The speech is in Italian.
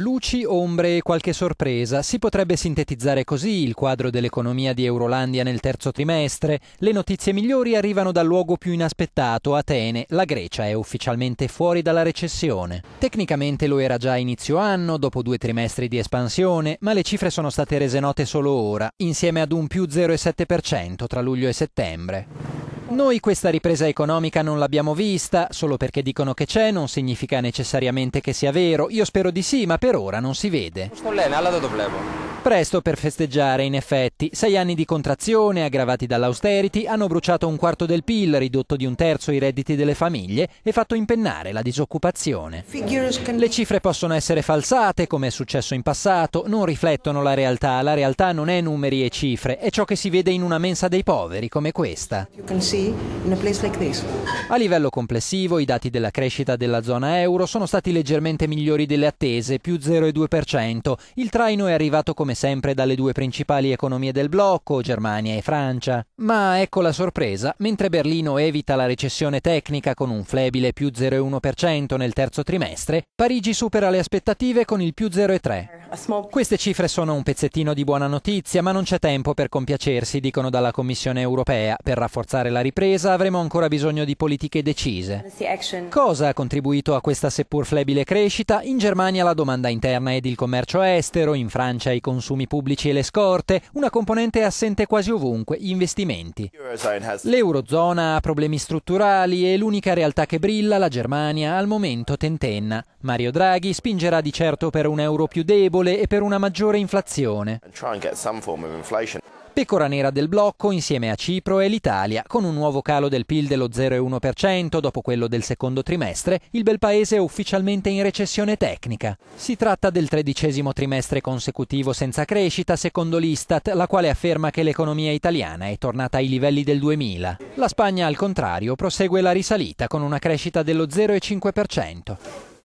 Luci, ombre e qualche sorpresa. Si potrebbe sintetizzare così il quadro dell'economia di Eurolandia nel terzo trimestre. Le notizie migliori arrivano dal luogo più inaspettato, Atene. La Grecia è ufficialmente fuori dalla recessione. Tecnicamente lo era già a inizio anno, dopo due trimestri di espansione, ma le cifre sono state rese note solo ora, insieme ad un più 0,7% tra luglio e settembre. Noi questa ripresa economica non l'abbiamo vista, solo perché dicono che c'è non significa necessariamente che sia vero. Io spero di sì, ma per ora non si vede. Presto per festeggiare, in effetti. Sei anni di contrazione, aggravati dall'austerity, hanno bruciato un quarto del PIL, ridotto di un terzo i redditi delle famiglie e fatto impennare la disoccupazione. Le cifre possono essere falsate, come è successo in passato, non riflettono la realtà. La realtà non è numeri e cifre, è ciò che si vede in una mensa dei poveri, come questa. A livello complessivo, i dati della crescita della zona euro sono stati leggermente migliori delle attese, più 0,2%. Il traino è arrivato come come sempre dalle due principali economie del blocco, Germania e Francia. Ma ecco la sorpresa, mentre Berlino evita la recessione tecnica con un flebile più 0,1% nel terzo trimestre, Parigi supera le aspettative con il più 0,3%. Queste cifre sono un pezzettino di buona notizia, ma non c'è tempo per compiacersi, dicono dalla Commissione europea. Per rafforzare la ripresa avremo ancora bisogno di politiche decise. Cosa ha contribuito a questa seppur flebile crescita? In Germania la domanda interna ed il commercio estero, in Francia i consumi pubblici e le scorte, una componente assente quasi ovunque, gli investimenti. L'Eurozona ha problemi strutturali e l'unica realtà che brilla, la Germania, al momento tentenna. Mario Draghi spingerà di certo per un euro più debole regole e per una maggiore inflazione. Pecora nera del blocco insieme a Cipro e l'Italia, con un nuovo calo del PIL dello 0,1% dopo quello del secondo trimestre, il bel paese è ufficialmente in recessione tecnica. Si tratta del tredicesimo trimestre consecutivo senza crescita, secondo l'Istat, la quale afferma che l'economia italiana è tornata ai livelli del 2000. La Spagna, al contrario, prosegue la risalita con una crescita dello 0,5%.